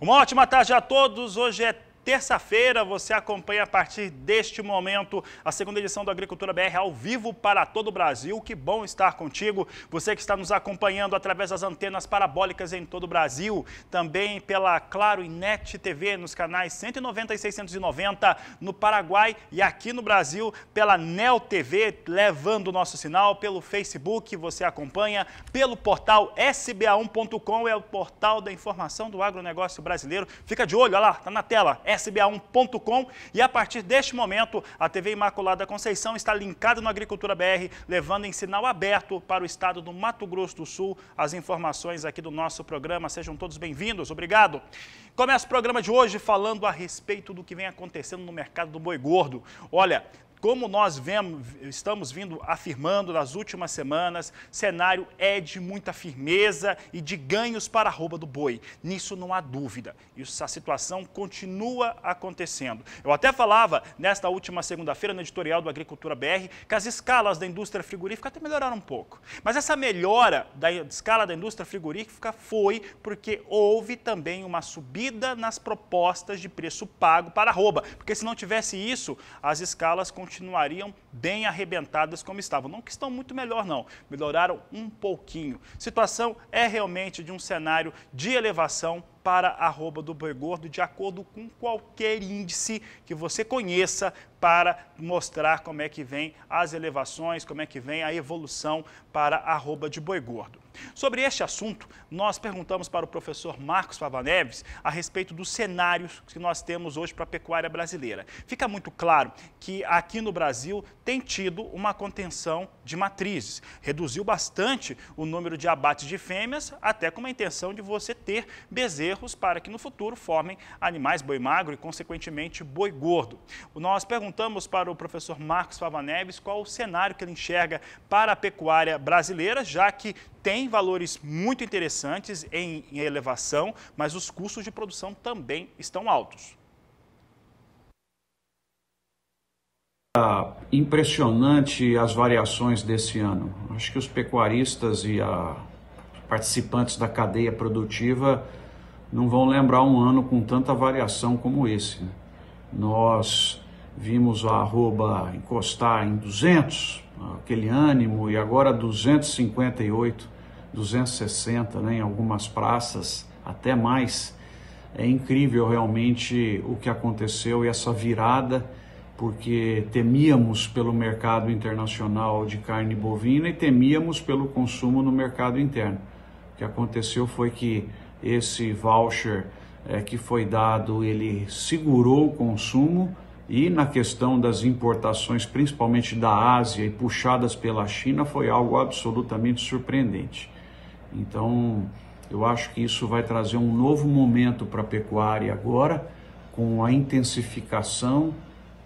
Uma ótima tarde a todos. Hoje é terça-feira você acompanha a partir deste momento a segunda edição do Agricultura BR ao vivo para todo o Brasil. Que bom estar contigo. Você que está nos acompanhando através das antenas parabólicas em todo o Brasil, também pela Claro e Net TV nos canais 190 e 690 no Paraguai e aqui no Brasil pela Nel TV, levando o nosso sinal pelo Facebook, você acompanha pelo portal sba1.com, é o portal da informação do agronegócio brasileiro. Fica de olho, olha lá, tá na tela sba1.com e a partir deste momento a TV Imaculada Conceição está linkada no Agricultura BR, levando em sinal aberto para o estado do Mato Grosso do Sul as informações aqui do nosso programa. Sejam todos bem-vindos, obrigado. Começa o programa de hoje falando a respeito do que vem acontecendo no mercado do boi gordo. Olha, como nós vemos, estamos vindo afirmando nas últimas semanas, cenário é de muita firmeza e de ganhos para a rouba do boi. Nisso não há dúvida. e a situação continua acontecendo. Eu até falava nesta última segunda-feira no editorial do Agricultura BR que as escalas da indústria frigorífica até melhoraram um pouco. Mas essa melhora da escala da indústria frigorífica foi porque houve também uma subida nas propostas de preço pago para a rouba. Porque se não tivesse isso, as escalas continuariam continuariam bem arrebentadas como estavam. Não que estão muito melhor, não. Melhoraram um pouquinho. Situação é realmente de um cenário de elevação para a arroba do boi gordo, de acordo com qualquer índice que você conheça para mostrar como é que vem as elevações, como é que vem a evolução para arroba de boi gordo. Sobre este assunto, nós perguntamos para o professor Marcos Favaneves a respeito dos cenários que nós temos hoje para a pecuária brasileira. Fica muito claro que aqui no Brasil tem tido uma contenção de matrizes, reduziu bastante o número de abates de fêmeas, até com a intenção de você ter bezerros para que no futuro formem animais boi magro e, consequentemente, boi gordo. Nós perguntamos perguntamos para o professor Marcos Fava Neves qual o cenário que ele enxerga para a pecuária brasileira, já que tem valores muito interessantes em, em elevação, mas os custos de produção também estão altos. Ah, impressionante as variações desse ano. Acho que os pecuaristas e a participantes da cadeia produtiva não vão lembrar um ano com tanta variação como esse. Né? Nós vimos a arroba encostar em 200, aquele ânimo, e agora 258, 260 né, em algumas praças, até mais. É incrível realmente o que aconteceu e essa virada, porque temíamos pelo mercado internacional de carne bovina e temíamos pelo consumo no mercado interno. O que aconteceu foi que esse voucher é, que foi dado, ele segurou o consumo, e na questão das importações, principalmente da Ásia e puxadas pela China, foi algo absolutamente surpreendente. Então, eu acho que isso vai trazer um novo momento para a pecuária agora, com a intensificação,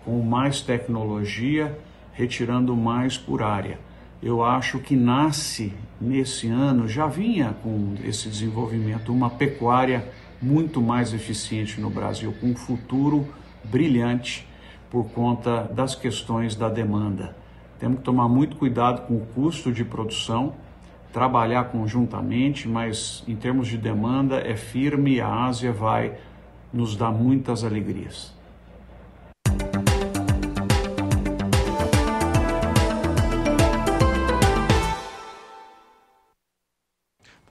com mais tecnologia, retirando mais por área. Eu acho que nasce nesse ano, já vinha com esse desenvolvimento, uma pecuária muito mais eficiente no Brasil, com um futuro brilhante por conta das questões da demanda. Temos que tomar muito cuidado com o custo de produção, trabalhar conjuntamente, mas em termos de demanda é firme, a Ásia vai nos dar muitas alegrias.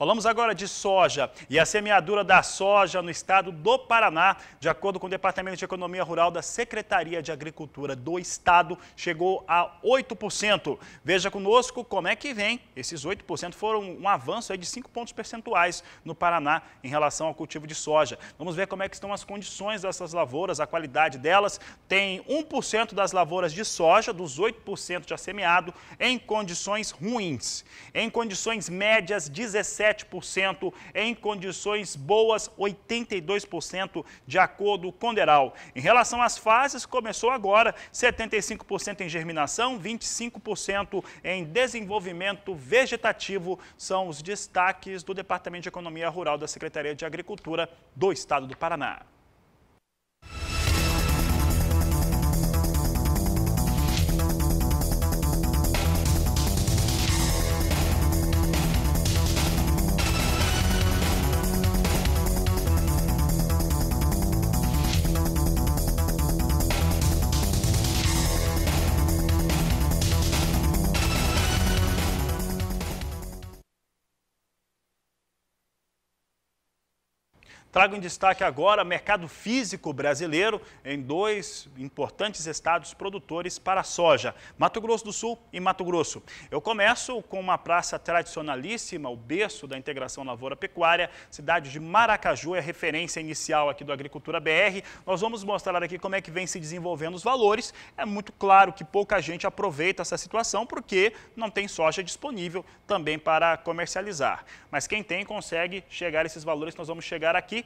Falamos agora de soja e a semeadura da soja no estado do Paraná, de acordo com o Departamento de Economia Rural da Secretaria de Agricultura do estado, chegou a 8%. Veja conosco como é que vem. Esses 8% foram um avanço de 5 pontos percentuais no Paraná em relação ao cultivo de soja. Vamos ver como é que estão as condições dessas lavouras, a qualidade delas. Tem 1% das lavouras de soja, dos 8% já semeado, em condições ruins. Em condições médias, 17 87%, em condições boas 82%, de acordo com o Deral. Em relação às fases, começou agora 75% em germinação, 25% em desenvolvimento vegetativo são os destaques do Departamento de Economia Rural da Secretaria de Agricultura do Estado do Paraná. trago em destaque agora mercado físico brasileiro em dois importantes estados produtores para soja, Mato Grosso do Sul e Mato Grosso. Eu começo com uma praça tradicionalíssima, o berço da integração lavoura-pecuária, cidade de Maracaju, é a referência inicial aqui do Agricultura BR. Nós vamos mostrar aqui como é que vem se desenvolvendo os valores. É muito claro que pouca gente aproveita essa situação porque não tem soja disponível também para comercializar. Mas quem tem consegue chegar a esses valores que nós vamos chegar aqui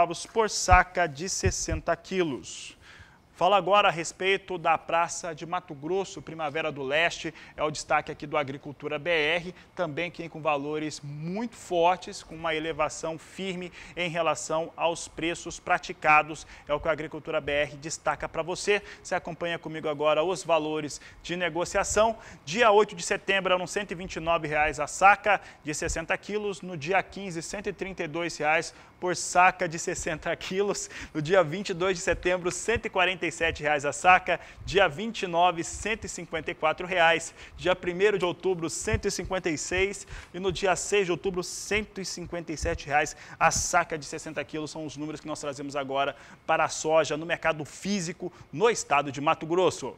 centavos por saca de 60 quilos. Fala agora a respeito da Praça de Mato Grosso, Primavera do Leste, é o destaque aqui do Agricultura BR, também quem com valores muito fortes, com uma elevação firme em relação aos preços praticados, é o que a Agricultura BR destaca para você. Você acompanha comigo agora os valores de negociação. Dia 8 de setembro eram R$ 129,00 a saca de 60 quilos, no dia 15, R$ 132,00 por saca de 60 quilos. No dia 22 de setembro, R$ 147,00 a saca. Dia 29, R$ 154. Reais. Dia 1 de outubro, R$ 156,00. E no dia 6 de outubro, R$ 157,00 a saca de 60 quilos. São os números que nós trazemos agora para a soja no mercado físico no estado de Mato Grosso.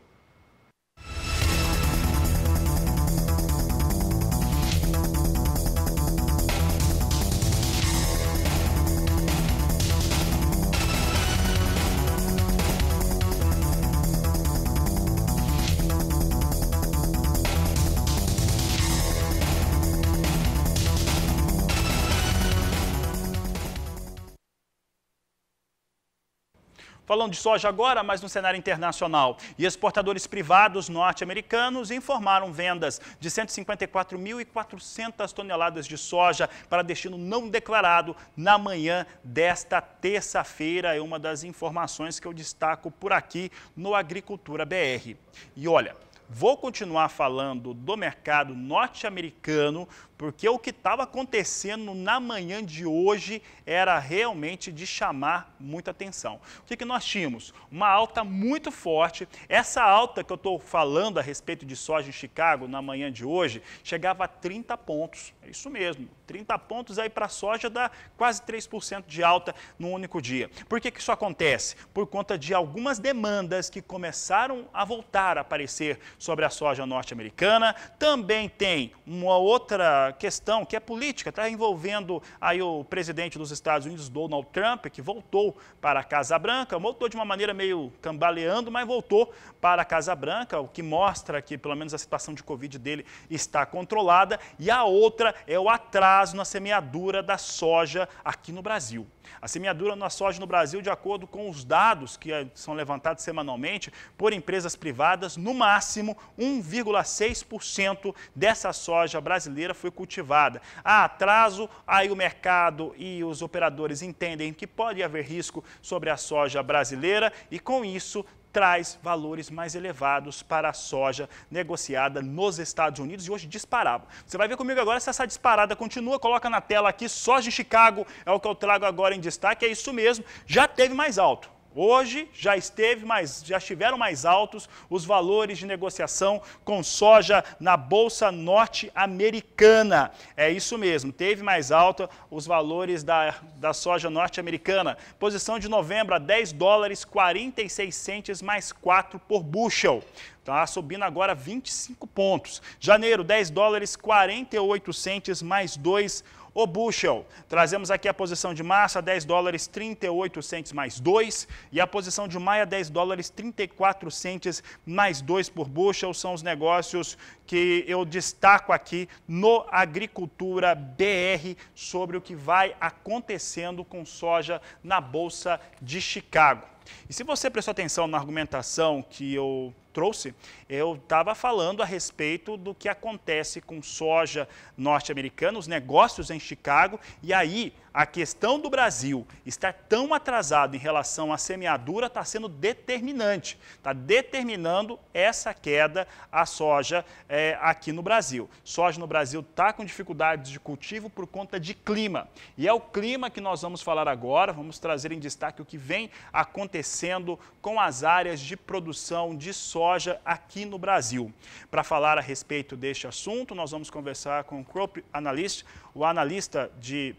Falando de soja agora, mas no cenário internacional. E exportadores privados norte-americanos informaram vendas de 154.400 toneladas de soja para destino não declarado na manhã desta terça-feira. É uma das informações que eu destaco por aqui no Agricultura BR. E olha, vou continuar falando do mercado norte-americano porque o que estava acontecendo na manhã de hoje era realmente de chamar muita atenção. O que, que nós tínhamos? Uma alta muito forte. Essa alta que eu estou falando a respeito de soja em Chicago na manhã de hoje chegava a 30 pontos. É isso mesmo, 30 pontos aí para a soja dá quase 3% de alta num único dia. Por que, que isso acontece? Por conta de algumas demandas que começaram a voltar a aparecer sobre a soja norte-americana. Também tem uma outra questão que é política, está envolvendo aí o presidente dos Estados Unidos, Donald Trump, que voltou para a Casa Branca, voltou de uma maneira meio cambaleando, mas voltou para a Casa Branca, o que mostra que pelo menos a situação de Covid dele está controlada. E a outra é o atraso na semeadura da soja aqui no Brasil. A semeadura na soja no Brasil, de acordo com os dados que é, são levantados semanalmente por empresas privadas, no máximo 1,6% dessa soja brasileira foi cultivada cultivada. Há atraso, aí o mercado e os operadores entendem que pode haver risco sobre a soja brasileira e, com isso, traz valores mais elevados para a soja negociada nos Estados Unidos e hoje disparava. Você vai ver comigo agora se essa disparada continua. Coloca na tela aqui, soja de Chicago é o que eu trago agora em destaque. É isso mesmo, já teve mais alto. Hoje já esteve mais, já estiveram mais altos os valores de negociação com soja na bolsa norte-americana. É isso mesmo, teve mais alta os valores da, da soja norte-americana. Posição de novembro a 10 dólares 46 centes mais 4 por bushel. Está subindo agora 25 pontos. Janeiro 10 dólares 48 centes mais 2 por o bushel, trazemos aqui a posição de massa, 10 dólares 38 centes mais 2, e a posição de maia, 10 dólares 34 centes mais 2 por bushel, são os negócios que eu destaco aqui no Agricultura BR sobre o que vai acontecendo com soja na Bolsa de Chicago. E se você prestou atenção na argumentação que eu trouxe, eu estava falando a respeito do que acontece com soja norte-americana, os negócios em Chicago, e aí a questão do Brasil estar tão atrasado em relação à semeadura está sendo determinante, está determinando essa queda à soja é, aqui no Brasil. Soja no Brasil está com dificuldades de cultivo por conta de clima. E é o clima que nós vamos falar agora, vamos trazer em destaque o que vem acontecendo com as áreas de produção de soja aqui no Brasil. Para falar a respeito deste assunto, nós vamos conversar com o Crop Analyst, o analista de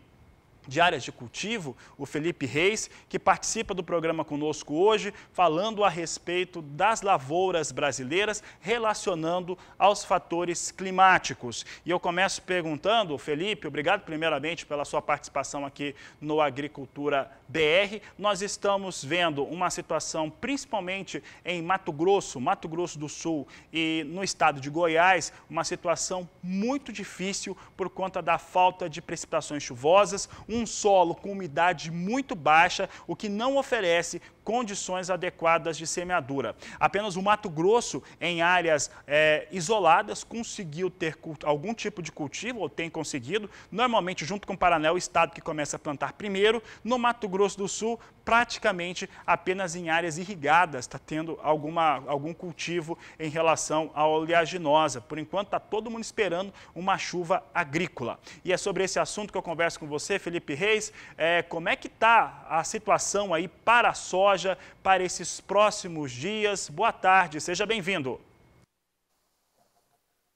de áreas de cultivo, o Felipe Reis, que participa do programa conosco hoje, falando a respeito das lavouras brasileiras, relacionando aos fatores climáticos. E eu começo perguntando, Felipe, obrigado primeiramente pela sua participação aqui no Agricultura BR. Nós estamos vendo uma situação, principalmente em Mato Grosso, Mato Grosso do Sul e no estado de Goiás, uma situação muito difícil por conta da falta de precipitações chuvosas, um solo com umidade muito baixa, o que não oferece condições adequadas de semeadura. Apenas o Mato Grosso, em áreas é, isoladas, conseguiu ter algum tipo de cultivo, ou tem conseguido. Normalmente, junto com o Paraná, o estado que começa a plantar primeiro. No Mato Grosso do Sul, praticamente apenas em áreas irrigadas está tendo alguma, algum cultivo em relação à oleaginosa. Por enquanto, está todo mundo esperando uma chuva agrícola. E é sobre esse assunto que eu converso com você, Felipe Reis. É, como é que está a situação aí para a soja para esses próximos dias? Boa tarde, seja bem-vindo.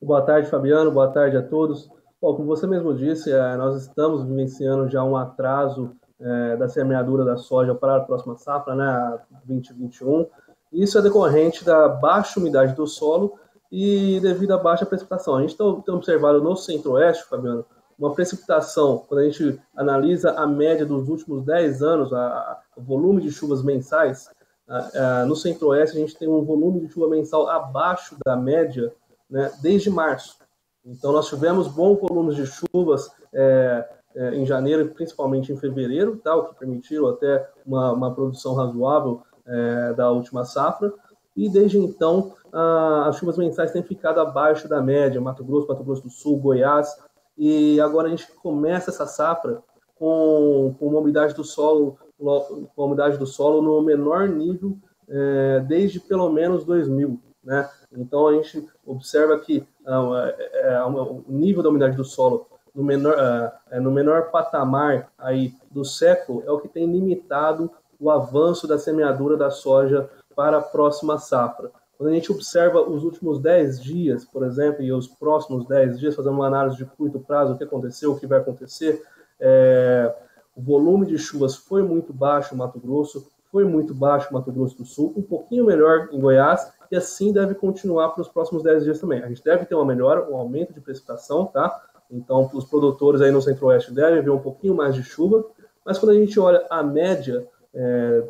Boa tarde, Fabiano. Boa tarde a todos. Bom, como você mesmo disse, é, nós estamos vivenciando já um atraso é, da semeadura da soja para a próxima safra, né, 2021. Isso é decorrente da baixa umidade do solo e devido à baixa precipitação. A gente tem observado no centro-oeste, Fabiano, uma precipitação, quando a gente analisa a média dos últimos 10 anos, a, a, o volume de chuvas mensais, a, no centro-oeste a gente tem um volume de chuva mensal abaixo da média né, desde março. Então nós tivemos bons volumes de chuvas é, é, em janeiro e principalmente em fevereiro, tá? o que permitiu até uma, uma produção razoável é, da última safra. E desde então, a, as chuvas mensais têm ficado abaixo da média, Mato Grosso, Mato Grosso do Sul, Goiás. E agora a gente começa essa safra com, com uma umidade do solo com a umidade do solo no menor nível é, desde pelo menos 2000. Né? Então a gente observa que ah, é, é, é, o nível da umidade do solo no menor, uh, no menor patamar aí do século é o que tem limitado o avanço da semeadura da soja para a próxima safra. Quando a gente observa os últimos 10 dias, por exemplo, e os próximos 10 dias, fazendo uma análise de curto prazo, o que aconteceu, o que vai acontecer, é, o volume de chuvas foi muito baixo no Mato Grosso, foi muito baixo no Mato Grosso do Sul, um pouquinho melhor em Goiás, e assim deve continuar para os próximos 10 dias também. A gente deve ter uma melhora, um aumento de precipitação, tá? Então, para os produtores aí no Centro-Oeste devem ver um pouquinho mais de chuva, mas quando a gente olha a média é,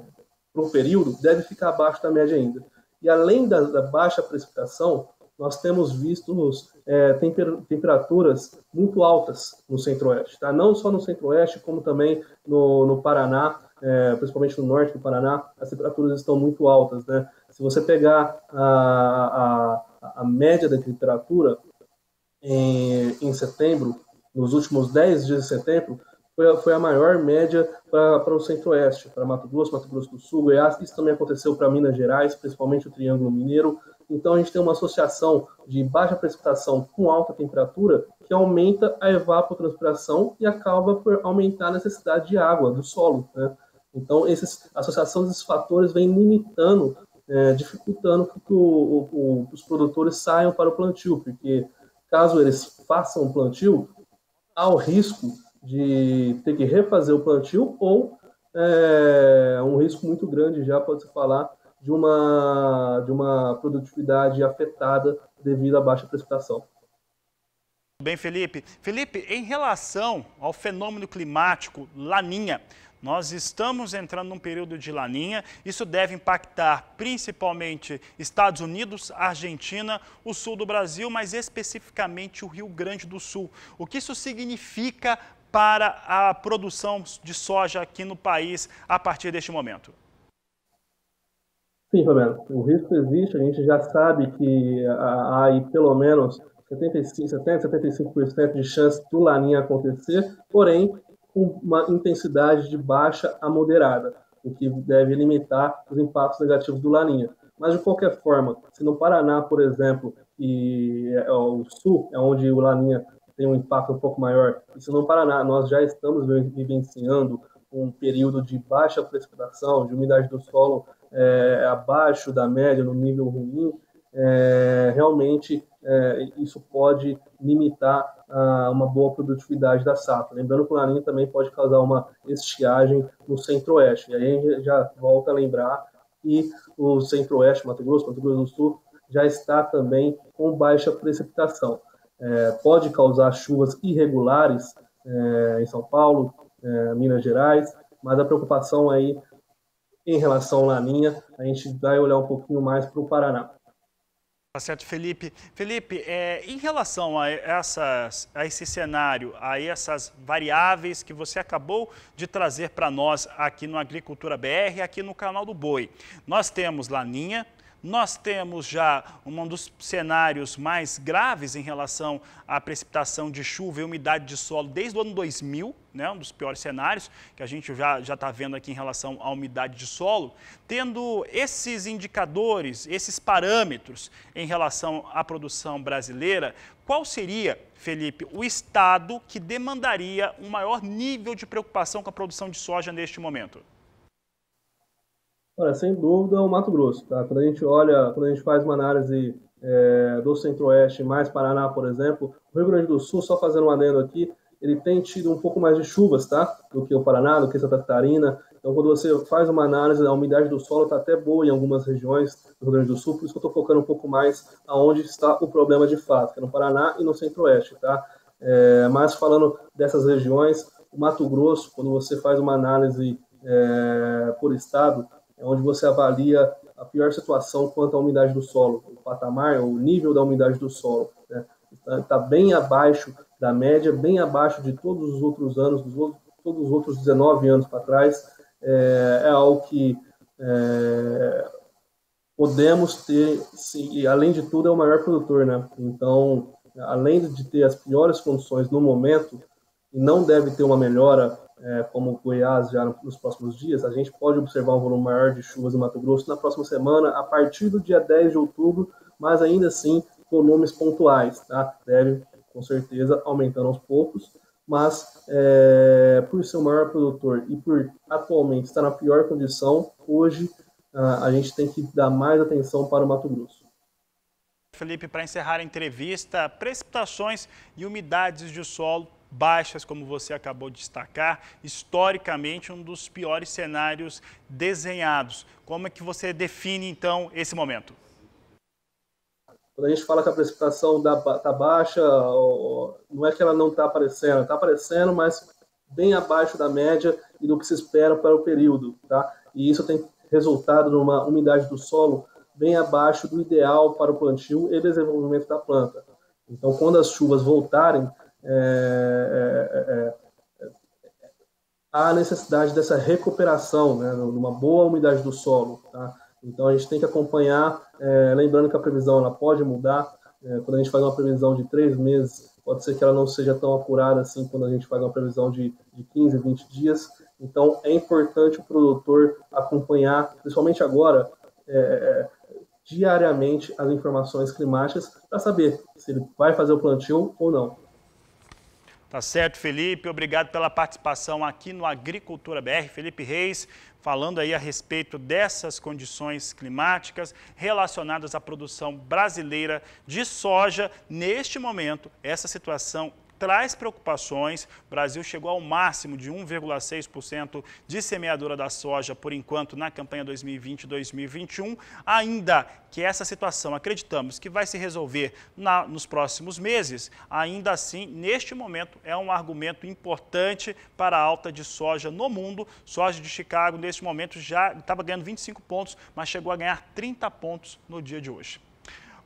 para o período, deve ficar abaixo da média ainda. E além da, da baixa precipitação, nós temos visto é, temper, temperaturas muito altas no Centro-Oeste, tá? não só no Centro-Oeste, como também no, no Paraná, é, principalmente no norte do Paraná, as temperaturas estão muito altas. Né? Se você pegar a, a, a média da temperatura em, em setembro, nos últimos 10 dias de setembro, foi a, foi a maior média para o Centro-Oeste, para Mato Grosso, Mato Grosso do Sul, Goiás. Isso também aconteceu para Minas Gerais, principalmente o Triângulo Mineiro. Então, a gente tem uma associação de baixa precipitação com alta temperatura que aumenta a evapotranspiração e acaba por aumentar a necessidade de água do solo. Né? Então, a associação desses fatores vem limitando, é, dificultando que o, o, o, os produtores saiam para o plantio, porque caso eles façam um plantio, há o risco de ter que refazer o plantio ou é, um risco muito grande já pode se falar de uma de uma produtividade afetada devido à baixa precipitação. Bem, Felipe. Felipe, em relação ao fenômeno climático Laninha, nós estamos entrando num período de laninha. Isso deve impactar principalmente Estados Unidos, Argentina, o sul do Brasil, mas especificamente o Rio Grande do Sul. O que isso significa para a produção de soja aqui no país a partir deste momento? Sim, Roberto, o risco existe, a gente já sabe que há aí pelo menos 75, 70, 75% de chance do Laninha acontecer, porém com uma intensidade de baixa a moderada, o que deve limitar os impactos negativos do Laninha. Mas, de qualquer forma, se no Paraná, por exemplo, e é, é, o sul é onde o Laninha tem um impacto um pouco maior, e se no Paraná nós já estamos vivenciando um período de baixa precipitação, de umidade do solo é, abaixo da média, no nível ruim, é, realmente é, isso pode limitar ah, uma boa produtividade da safra. Lembrando que o laninha também pode causar uma estiagem no centro-oeste. E aí a gente já volta a lembrar que o centro-oeste, Mato Grosso, Mato Grosso do Sul, já está também com baixa precipitação. É, pode causar chuvas irregulares é, em São Paulo, é, Minas Gerais, mas a preocupação aí em relação à laninha, a gente vai olhar um pouquinho mais para o Paraná. Tá certo, Felipe. Felipe, é, em relação a, essas, a esse cenário, a essas variáveis que você acabou de trazer para nós aqui no Agricultura BR, aqui no canal do Boi, nós temos Laninha, nós temos já um dos cenários mais graves em relação à precipitação de chuva e umidade de solo desde o ano 2000, né, um dos piores cenários que a gente já está vendo aqui em relação à umidade de solo. Tendo esses indicadores, esses parâmetros em relação à produção brasileira, qual seria, Felipe, o estado que demandaria um maior nível de preocupação com a produção de soja neste momento? Olha, sem dúvida é o Mato Grosso. Tá? Quando a gente olha, quando a gente faz uma análise é, do Centro-Oeste, mais Paraná, por exemplo, o Rio Grande do Sul, só fazendo um adendo aqui, ele tem tido um pouco mais de chuvas, tá? Do que o Paraná, do que Santa Catarina. Então, quando você faz uma análise, a umidade do solo está até boa em algumas regiões do Rio Grande do Sul, por isso que eu estou focando um pouco mais aonde está o problema de fato, que é no Paraná e no Centro-Oeste, tá? É, mas falando dessas regiões, o Mato Grosso, quando você faz uma análise é, por estado, é onde você avalia a pior situação quanto à umidade do solo, o patamar, o nível da umidade do solo. Né? Está então, bem abaixo da média, bem abaixo de todos os outros anos, dos outros, todos os outros 19 anos para trás. É, é, algo que é, podemos ter, e além de tudo, é o maior produtor. Né? Então, além de ter as piores condições no momento, e não deve ter uma melhora é, como Goiás já nos próximos dias, a gente pode observar um volume maior de chuvas no Mato Grosso na próxima semana, a partir do dia 10 de outubro, mas ainda assim volumes pontuais, tá? Deve, com certeza, aumentando aos poucos, mas é, por ser o maior produtor e por atualmente estar na pior condição, hoje a, a gente tem que dar mais atenção para o Mato Grosso. Felipe, para encerrar a entrevista, precipitações e umidades de solo baixas, como você acabou de destacar, historicamente um dos piores cenários desenhados. Como é que você define então esse momento? Quando a gente fala que a precipitação está baixa, não é que ela não está aparecendo, está aparecendo, mas bem abaixo da média e do que se espera para o período, tá? E isso tem resultado numa umidade do solo bem abaixo do ideal para o plantio e desenvolvimento da planta. Então, quando as chuvas voltarem, é, é, é, há a necessidade dessa recuperação, né, numa boa umidade do solo. Tá? Então, a gente tem que acompanhar, lembrando que a previsão ela pode mudar, quando a gente faz uma previsão de três meses, pode ser que ela não seja tão apurada assim quando a gente faz uma previsão de, de 15, 20 dias. Então, é importante o produtor acompanhar, principalmente agora, é, diariamente as informações climáticas para saber se ele vai fazer o plantio ou não. Tá certo, Felipe. Obrigado pela participação aqui no Agricultura BR. Felipe Reis falando aí a respeito dessas condições climáticas relacionadas à produção brasileira de soja. Neste momento, essa situação traz preocupações. O Brasil chegou ao máximo de 1,6% de semeadura da soja por enquanto na campanha 2020-2021. Ainda que essa situação acreditamos que vai se resolver na, nos próximos meses, ainda assim, neste momento, é um argumento importante para a alta de soja no mundo. Soja de Chicago, neste momento, já estava ganhando 25 pontos, mas chegou a ganhar 30 pontos no dia de hoje.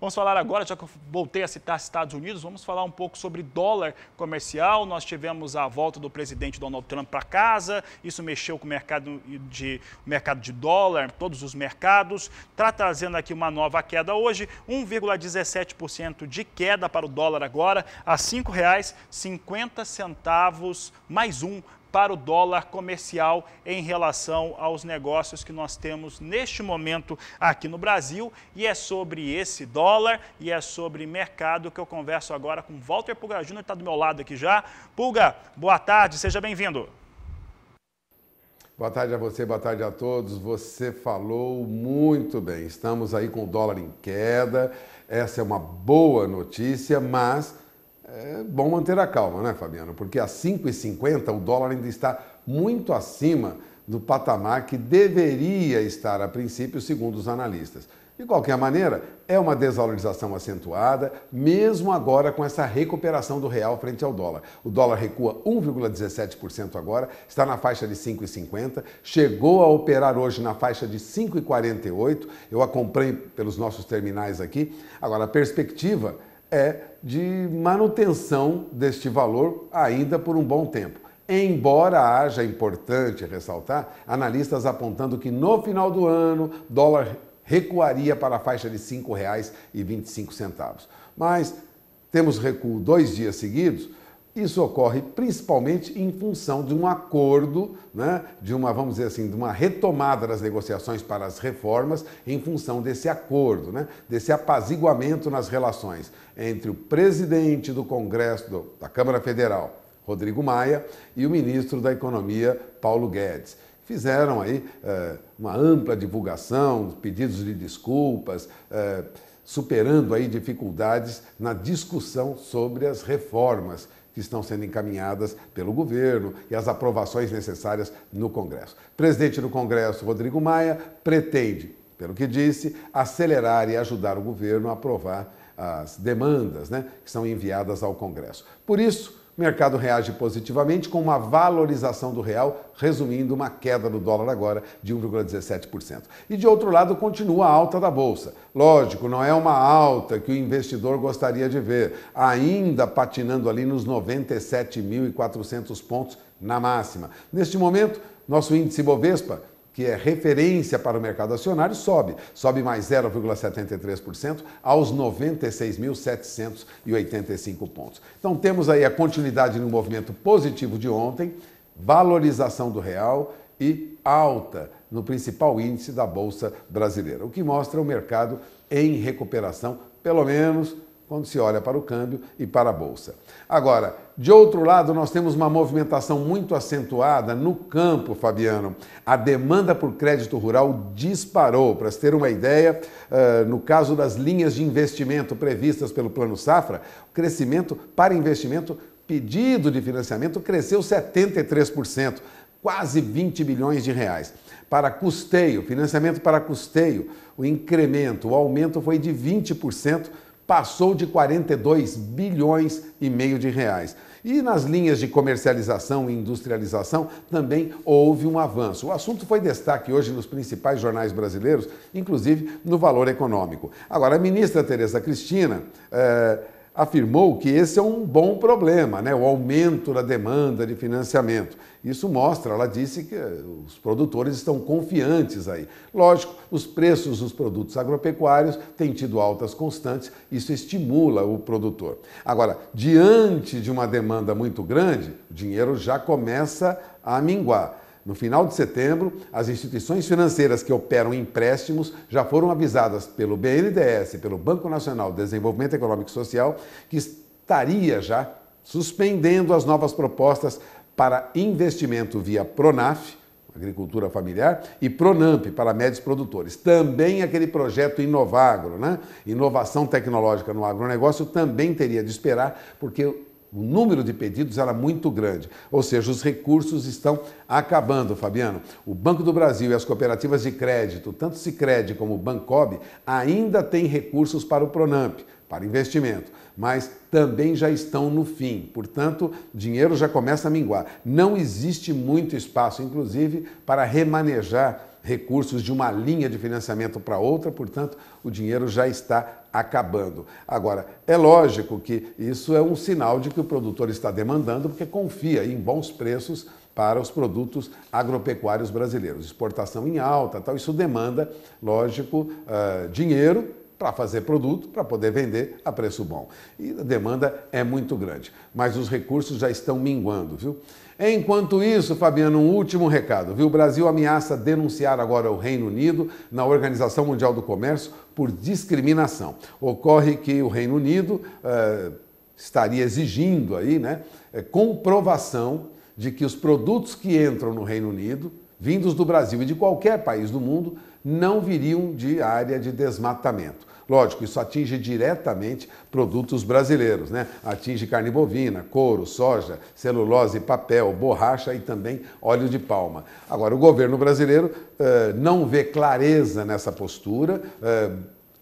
Vamos falar agora, já que eu voltei a citar Estados Unidos, vamos falar um pouco sobre dólar comercial. Nós tivemos a volta do presidente Donald Trump para casa, isso mexeu com o mercado de, mercado de dólar, todos os mercados. Está trazendo aqui uma nova queda hoje, 1,17% de queda para o dólar agora, a R$ 5,50 mais um para o dólar comercial em relação aos negócios que nós temos neste momento aqui no Brasil. E é sobre esse dólar e é sobre mercado que eu converso agora com Walter Pulga Júnior, que está do meu lado aqui já. Pulga, boa tarde, seja bem-vindo. Boa tarde a você, boa tarde a todos. Você falou muito bem. Estamos aí com o dólar em queda. Essa é uma boa notícia, mas é bom manter a calma, né, Fabiano? Porque a 5,50 o dólar ainda está muito acima do patamar que deveria estar a princípio, segundo os analistas. De qualquer maneira, é uma desvalorização acentuada, mesmo agora com essa recuperação do real frente ao dólar. O dólar recua 1,17% agora, está na faixa de 5,50, chegou a operar hoje na faixa de 5,48. Eu acompanho pelos nossos terminais aqui. Agora, a perspectiva é de manutenção deste valor ainda por um bom tempo. Embora haja importante ressaltar, analistas apontando que no final do ano dólar recuaria para a faixa de R$ 5,25. Mas temos recuo dois dias seguidos, isso ocorre principalmente em função de um acordo, né, de uma, vamos dizer assim, de uma retomada das negociações para as reformas, em função desse acordo, né, desse apaziguamento nas relações entre o presidente do Congresso, do, da Câmara Federal, Rodrigo Maia, e o ministro da Economia, Paulo Guedes fizeram aí eh, uma ampla divulgação, pedidos de desculpas, eh, superando aí dificuldades na discussão sobre as reformas que estão sendo encaminhadas pelo governo e as aprovações necessárias no Congresso. O presidente do Congresso, Rodrigo Maia, pretende, pelo que disse, acelerar e ajudar o governo a aprovar as demandas né, que são enviadas ao Congresso. Por isso, o mercado reage positivamente com uma valorização do real, resumindo uma queda do dólar agora de 1,17%. E de outro lado, continua a alta da bolsa. Lógico, não é uma alta que o investidor gostaria de ver, ainda patinando ali nos 97.400 pontos na máxima. Neste momento, nosso índice Bovespa que é referência para o mercado acionário, sobe. Sobe mais 0,73% aos 96.785 pontos. Então temos aí a continuidade no movimento positivo de ontem, valorização do real e alta no principal índice da Bolsa Brasileira, o que mostra o mercado em recuperação, pelo menos quando se olha para o câmbio e para a bolsa. Agora, de outro lado, nós temos uma movimentação muito acentuada no campo, Fabiano. A demanda por crédito rural disparou. Para se ter uma ideia, eh, no caso das linhas de investimento previstas pelo Plano Safra, o crescimento para investimento pedido de financiamento cresceu 73%, quase 20 bilhões de reais. Para custeio, financiamento para custeio, o incremento, o aumento foi de 20% passou de 42 bilhões e meio de reais. E nas linhas de comercialização e industrialização também houve um avanço. O assunto foi destaque hoje nos principais jornais brasileiros, inclusive no valor econômico. Agora, a ministra Tereza Cristina. Eh, afirmou que esse é um bom problema, né? o aumento da demanda de financiamento. Isso mostra, ela disse que eh, os produtores estão confiantes aí. Lógico, os preços dos produtos agropecuários têm tido altas constantes, isso estimula o produtor. Agora, diante de uma demanda muito grande, o dinheiro já começa a minguar. No final de setembro, as instituições financeiras que operam empréstimos já foram avisadas pelo BNDES, pelo Banco Nacional de Desenvolvimento Econômico e Social, que estaria já suspendendo as novas propostas para investimento via Pronaf, agricultura familiar, e Pronamp, para médios produtores. Também aquele projeto Inovagro, né? inovação tecnológica no agronegócio, também teria de esperar, porque o número de pedidos era muito grande, ou seja, os recursos estão acabando, Fabiano. O Banco do Brasil e as cooperativas de crédito, tanto Sicredi como o Bancob, ainda têm recursos para o Pronamp, para investimento, mas também já estão no fim. Portanto, dinheiro já começa a minguar. Não existe muito espaço, inclusive, para remanejar recursos de uma linha de financiamento para outra, portanto, o dinheiro já está acabando. Agora, é lógico que isso é um sinal de que o produtor está demandando, porque confia em bons preços para os produtos agropecuários brasileiros. Exportação em alta, tal, isso demanda, lógico, uh, dinheiro para fazer produto, para poder vender a preço bom. E a demanda é muito grande, mas os recursos já estão minguando, viu? Enquanto isso, Fabiano, um último recado. Viu? O Brasil ameaça denunciar agora o Reino Unido na Organização Mundial do Comércio por discriminação. Ocorre que o Reino Unido eh, estaria exigindo aí, né, eh, comprovação de que os produtos que entram no Reino Unido vindos do Brasil e de qualquer país do mundo não viriam de área de desmatamento. Lógico, isso atinge diretamente produtos brasileiros, né? Atinge carne bovina, couro, soja, celulose, papel, borracha e também óleo de palma. Agora, o governo brasileiro eh, não vê clareza nessa postura, eh,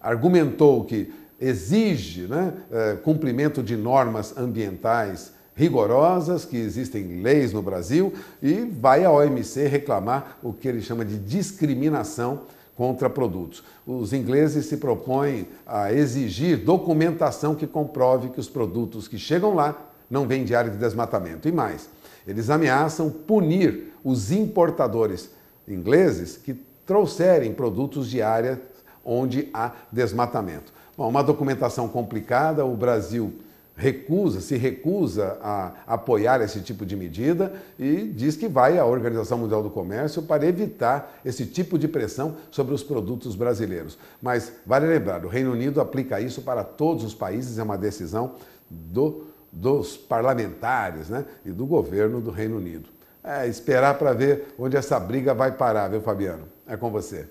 argumentou que exige né, eh, cumprimento de normas ambientais rigorosas, que existem leis no Brasil, e vai à OMC reclamar o que ele chama de discriminação contra produtos. Os ingleses se propõem a exigir documentação que comprove que os produtos que chegam lá não vêm de área de desmatamento. E mais, eles ameaçam punir os importadores ingleses que trouxerem produtos de área onde há desmatamento. Bom, uma documentação complicada, o Brasil recusa, se recusa a apoiar esse tipo de medida e diz que vai à Organização Mundial do Comércio para evitar esse tipo de pressão sobre os produtos brasileiros. Mas vale lembrar, o Reino Unido aplica isso para todos os países, é uma decisão do, dos parlamentares né, e do governo do Reino Unido. É esperar para ver onde essa briga vai parar, viu, Fabiano? É com você.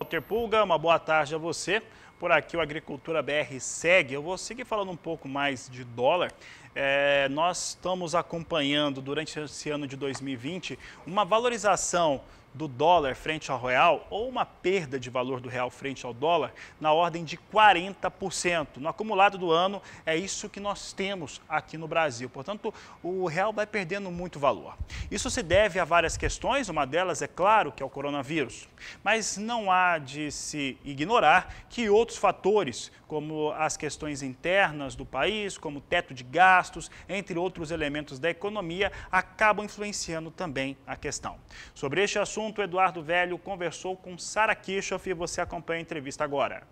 Walter Pulga, uma boa tarde a você. Por aqui o Agricultura BR segue. Eu vou seguir falando um pouco mais de dólar é, nós estamos acompanhando durante esse ano de 2020 uma valorização do dólar frente ao real ou uma perda de valor do real frente ao dólar na ordem de 40%. No acumulado do ano, é isso que nós temos aqui no Brasil. Portanto, o real vai perdendo muito valor. Isso se deve a várias questões, uma delas, é claro, que é o coronavírus. Mas não há de se ignorar que outros fatores, como as questões internas do país, como teto de gás, gastos, entre outros elementos da economia, acabam influenciando também a questão. Sobre este assunto, Eduardo Velho conversou com Sara Kirchhoff e você acompanha a entrevista agora.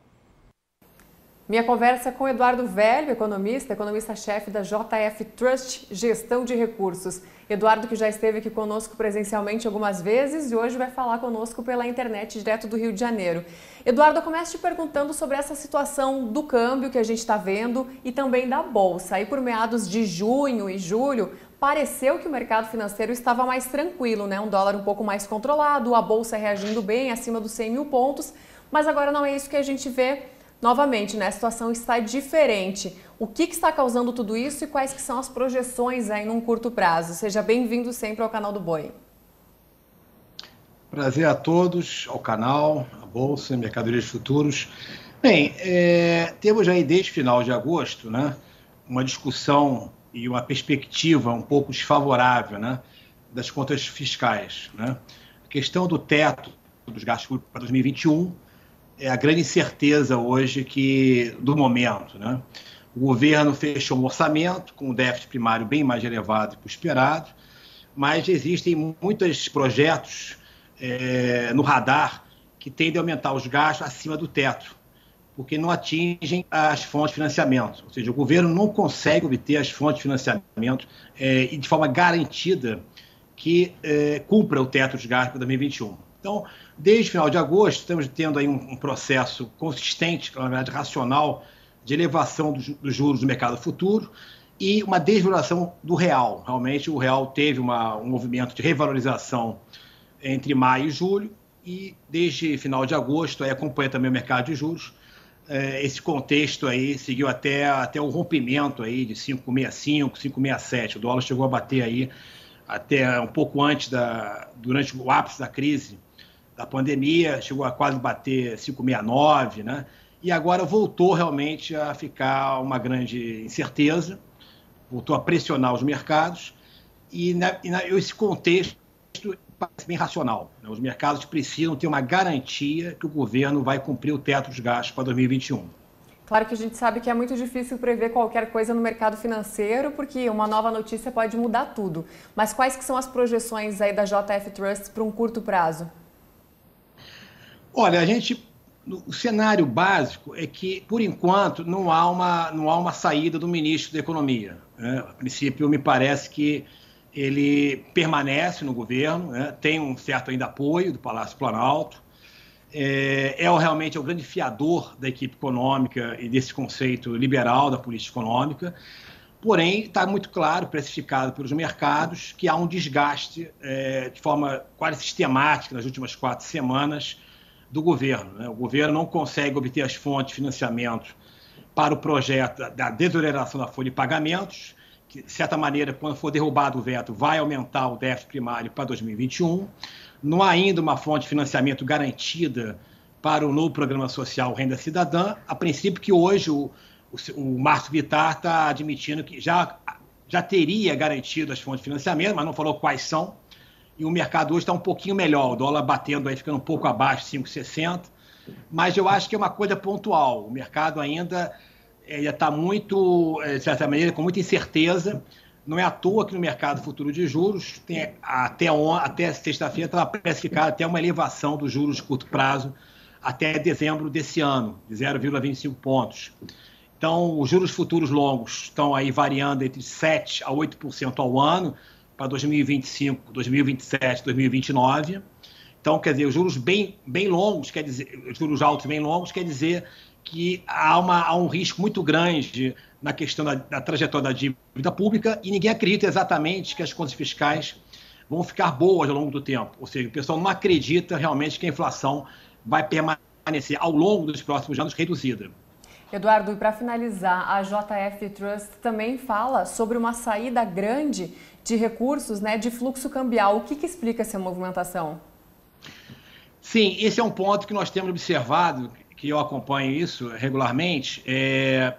Minha conversa com Eduardo Velho, economista, economista-chefe da JF Trust Gestão de Recursos. Eduardo, que já esteve aqui conosco presencialmente algumas vezes e hoje vai falar conosco pela internet direto do Rio de Janeiro. Eduardo, eu começo te perguntando sobre essa situação do câmbio que a gente está vendo e também da Bolsa. Aí por meados de junho e julho, pareceu que o mercado financeiro estava mais tranquilo, né? Um dólar um pouco mais controlado, a Bolsa reagindo bem, acima dos 100 mil pontos. Mas agora não é isso que a gente vê Novamente, né, a situação está diferente. O que, que, está causando tudo isso e quais que são as projeções aí num curto prazo? Seja bem-vindo sempre ao canal do Boi. Prazer a todos, ao canal, à Bolsa, Mercadorias Futuros. Bem, é, temos aí desde final de agosto, né, uma discussão e uma perspectiva um pouco desfavorável, né, das contas fiscais, né. A questão do teto dos gastos públicos para 2021 é a grande incerteza hoje que do momento. Né? O governo fechou o um orçamento com um déficit primário bem mais elevado que o esperado, mas existem muitos projetos é, no radar que tendem a aumentar os gastos acima do teto, porque não atingem as fontes de financiamento. Ou seja, o governo não consegue obter as fontes de financiamento é, de forma garantida que é, cumpra o teto de gastos para 2021. Então, desde o final de agosto, estamos tendo aí um, um processo consistente, na verdade racional, de elevação dos, dos juros do mercado futuro e uma desvalorização do real. Realmente, o real teve uma, um movimento de revalorização entre maio e julho, e desde final de agosto, aí acompanha também o mercado de juros. É, esse contexto aí seguiu até, até o rompimento aí de 565, 567. O dólar chegou a bater aí até um pouco antes da, durante o ápice da crise, da pandemia, chegou a quase bater 5,69, né? E agora voltou realmente a ficar uma grande incerteza, voltou a pressionar os mercados, e, na, né, e na, né, esse contexto parece bem racional. Né? Os mercados precisam ter uma garantia que o governo vai cumprir o teto dos gastos para 2021. Claro que a gente sabe que é muito difícil prever qualquer coisa no mercado financeiro, porque uma nova notícia pode mudar tudo. Mas quais que são as projeções aí da JF Trust para um curto prazo? Olha, a gente o cenário básico é que, por enquanto, não há uma, não há uma saída do ministro da Economia. Né? A princípio, me parece que ele permanece no governo, né? tem um certo ainda apoio do Palácio Planalto, é, é realmente é o grande fiador da equipe econômica e desse conceito liberal da política econômica. Porém, está muito claro, precificado pelos mercados, que há um desgaste é, de forma quase sistemática nas últimas quatro semanas do governo. Né? O governo não consegue obter as fontes de financiamento para o projeto da desoneração da folha de pagamentos, que, de certa maneira, quando for derrubado o veto, vai aumentar o déficit primário para 2021. Não há ainda uma fonte de financiamento garantida para o novo programa social Renda Cidadã, a princípio que hoje o, o, o Márcio Vittar está admitindo que já, já teria garantido as fontes de financiamento, mas não falou quais são e o mercado hoje está um pouquinho melhor, o dólar batendo aí, ficando um pouco abaixo, 5,60, mas eu acho que é uma coisa pontual, o mercado ainda está muito, eh, de certa maneira, com muita incerteza, não é à toa que no mercado futuro de juros, tem, até, até sexta-feira estava precificado até uma elevação dos juros de curto prazo até dezembro desse ano, de 0,25 pontos. Então, os juros futuros longos estão aí variando entre 7% a 8% ao ano, para 2025, 2027, 2029. Então, quer dizer, juros bem, bem longos, quer dizer, juros altos bem longos, quer dizer que há, uma, há um risco muito grande na questão da, da trajetória da dívida pública e ninguém acredita exatamente que as contas fiscais vão ficar boas ao longo do tempo. Ou seja, o pessoal não acredita realmente que a inflação vai permanecer ao longo dos próximos anos reduzida. Eduardo, e para finalizar, a JF Trust também fala sobre uma saída grande de recursos, né, de fluxo cambial. O que, que explica essa movimentação? Sim, esse é um ponto que nós temos observado, que eu acompanho isso regularmente. É...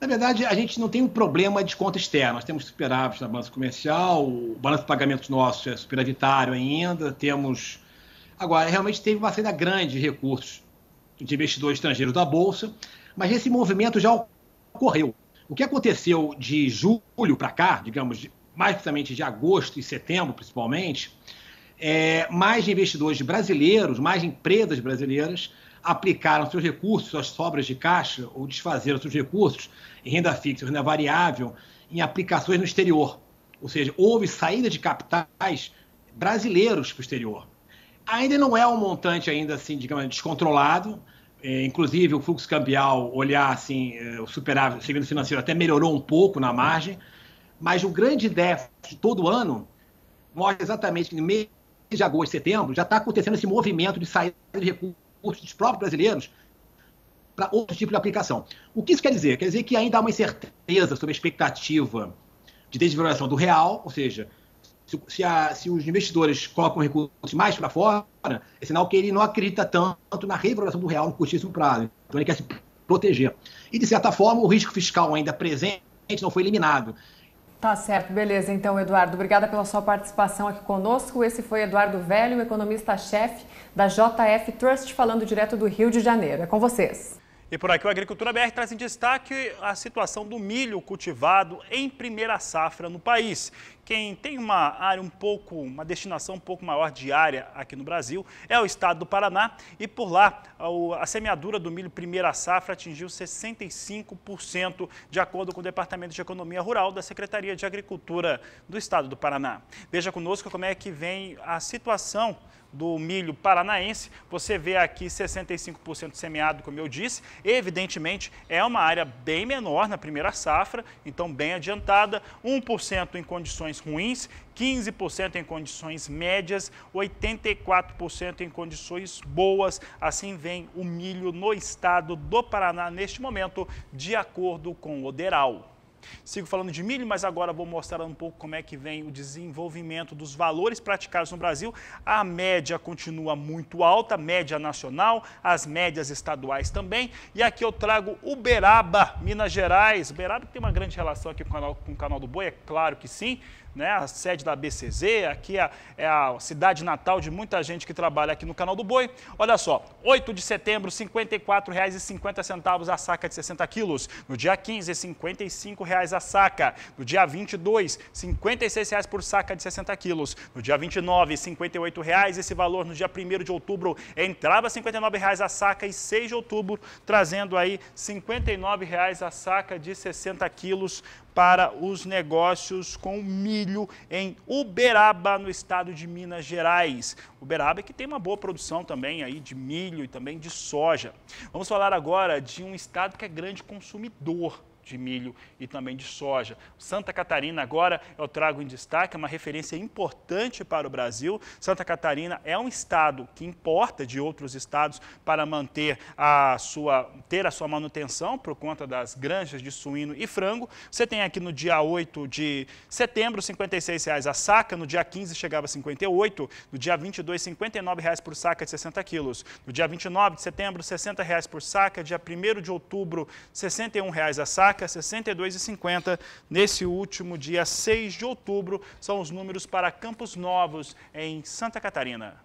Na verdade, a gente não tem um problema de conta externa. Nós temos superávit na balança comercial, o balanço de pagamentos nosso é superavitário ainda, temos... Agora, realmente teve uma saída grande de recursos de investidores estrangeiros da Bolsa mas esse movimento já ocorreu. O que aconteceu de julho para cá, digamos, mais precisamente de agosto e setembro, principalmente, é, mais investidores brasileiros, mais empresas brasileiras aplicaram seus recursos, suas sobras de caixa, ou desfazeram seus recursos em renda fixa, renda variável, em aplicações no exterior. Ou seja, houve saída de capitais brasileiros para o exterior. Ainda não é um montante ainda assim, digamos, descontrolado, é, inclusive o fluxo cambial, olhar assim, é, o superávit, o financeiro até melhorou um pouco na margem, mas o grande déficit todo ano mostra exatamente que no mês de agosto, setembro, já está acontecendo esse movimento de saída de recursos dos próprios brasileiros para outro tipo de aplicação. O que isso quer dizer? Quer dizer que ainda há uma incerteza sobre a expectativa de desvalorização do real, ou seja, se, se, a, se os investidores colocam recursos mais para fora, é sinal que ele não acredita tanto na revalorização do real no curtíssimo prazo. Então ele quer se proteger. E, de certa forma, o risco fiscal ainda presente não foi eliminado. Tá certo, beleza. Então, Eduardo, obrigada pela sua participação aqui conosco. Esse foi Eduardo Velho, economista-chefe da JF Trust, falando direto do Rio de Janeiro. É com vocês. E por aqui o Agricultura BR traz em destaque a situação do milho cultivado em primeira safra no país. Quem tem uma área um pouco, uma destinação um pouco maior de área aqui no Brasil é o estado do Paraná e por lá a semeadura do milho primeira safra atingiu 65%, de acordo com o Departamento de Economia Rural da Secretaria de Agricultura do estado do Paraná. Veja conosco como é que vem a situação do milho paranaense. Você vê aqui 65% semeado, como eu disse. Evidentemente, é uma área bem menor na primeira safra, então bem adiantada, 1% em condições ruins, 15% em condições médias, 84% em condições boas. Assim vem o milho no estado do Paraná neste momento, de acordo com o Oderal. Sigo falando de milho, mas agora vou mostrar um pouco como é que vem o desenvolvimento dos valores praticados no Brasil. A média continua muito alta, média nacional, as médias estaduais também. E aqui eu trago Uberaba, Minas Gerais. Uberaba tem uma grande relação aqui com o canal, com o canal do Boi, é claro que sim né, a sede da BCZ, aqui é, é a cidade natal de muita gente que trabalha aqui no Canal do Boi. Olha só, 8 de setembro, R$ 54,50 a saca de 60 quilos. No dia 15, R$ 55,00 a saca. No dia 22, R$ 56,00 por saca de 60 quilos. No dia 29, R$ 58,00. Esse valor no dia 1 de outubro entrava R$ 59,00 a saca e 6 de outubro trazendo aí R$ 59,00 a saca de 60 quilos para os negócios com milho em Uberaba, no estado de Minas Gerais. Uberaba é que tem uma boa produção também aí de milho e também de soja. Vamos falar agora de um estado que é grande consumidor de milho e também de soja. Santa Catarina, agora eu trago em destaque, é uma referência importante para o Brasil. Santa Catarina é um estado que importa de outros estados para manter a sua, ter a sua manutenção por conta das granjas de suíno e frango. Você tem aqui no dia 8 de setembro, R$ 56,00 a saca, no dia 15 chegava a 58, no dia 22, R$ 59,00 por saca de 60 quilos. No dia 29 de setembro, R$ 60,00 por saca, dia 1 de outubro, R$ 61,00 a saca placa 62,50 nesse último dia 6 de outubro. São os números para Campos Novos, em Santa Catarina.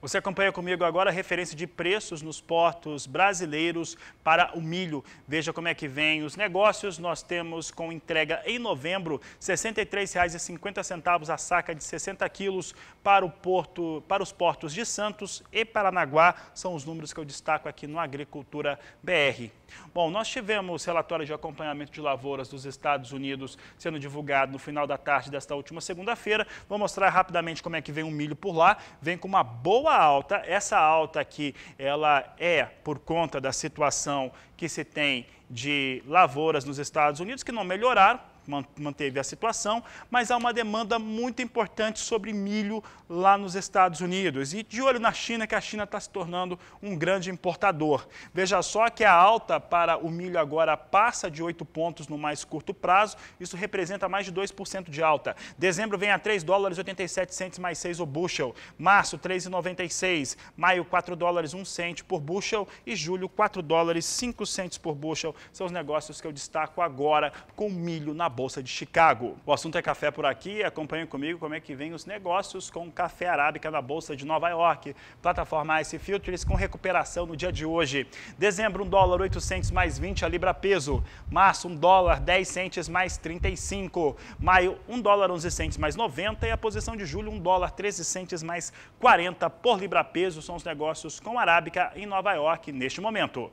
Você acompanha comigo agora a referência de preços nos portos brasileiros para o milho. Veja como é que vem os negócios. Nós temos com entrega em novembro R$ 63,50 a saca de 60 quilos para, o porto, para os portos de Santos e Paranaguá. São os números que eu destaco aqui no Agricultura BR. Bom, nós tivemos relatório de acompanhamento de lavouras dos Estados Unidos sendo divulgado no final da tarde desta última segunda-feira. Vou mostrar rapidamente como é que vem o milho por lá. Vem com uma boa alta. Essa alta aqui, ela é por conta da situação que se tem de lavouras nos Estados Unidos que não melhoraram manteve a situação, mas há uma demanda muito importante sobre milho lá nos Estados Unidos. E de olho na China, que a China está se tornando um grande importador. Veja só que a alta para o milho agora passa de 8 pontos no mais curto prazo, isso representa mais de 2% de alta. Dezembro vem a 3 dólares 87 centes mais 6 o bushel. Março, 3,96. Maio, 4 dólares 1 cento por bushel. E julho, 4 dólares 5 centes por bushel. São os negócios que eu destaco agora com milho na Bolsa de Chicago. O assunto é café por aqui. Acompanhe comigo como é que vem os negócios com café arábica na Bolsa de Nova York. Plataforma Ice Futures com recuperação no dia de hoje. Dezembro, 1 dólar 800 mais 20 a libra peso. Março, 1 dólar 10 centes mais 35. Maio, 1 dólar 11 centes mais 90. E a posição de julho, 1 dólar 13 centes mais 40 por libra peso. São os negócios com arábica em Nova York neste momento.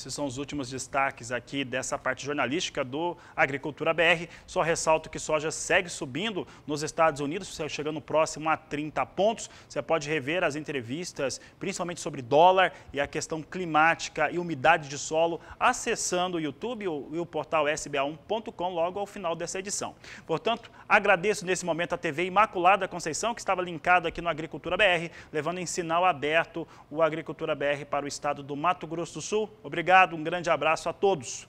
Esses são os últimos destaques aqui dessa parte jornalística do Agricultura BR. Só ressalto que soja segue subindo nos Estados Unidos, chegando próximo a 30 pontos. Você pode rever as entrevistas, principalmente sobre dólar e a questão climática e umidade de solo, acessando o YouTube e o portal sba1.com logo ao final dessa edição. Portanto, agradeço nesse momento a TV Imaculada Conceição, que estava linkada aqui no Agricultura BR, levando em sinal aberto o Agricultura BR para o estado do Mato Grosso do Sul. Obrigado obrigado, um grande abraço a todos.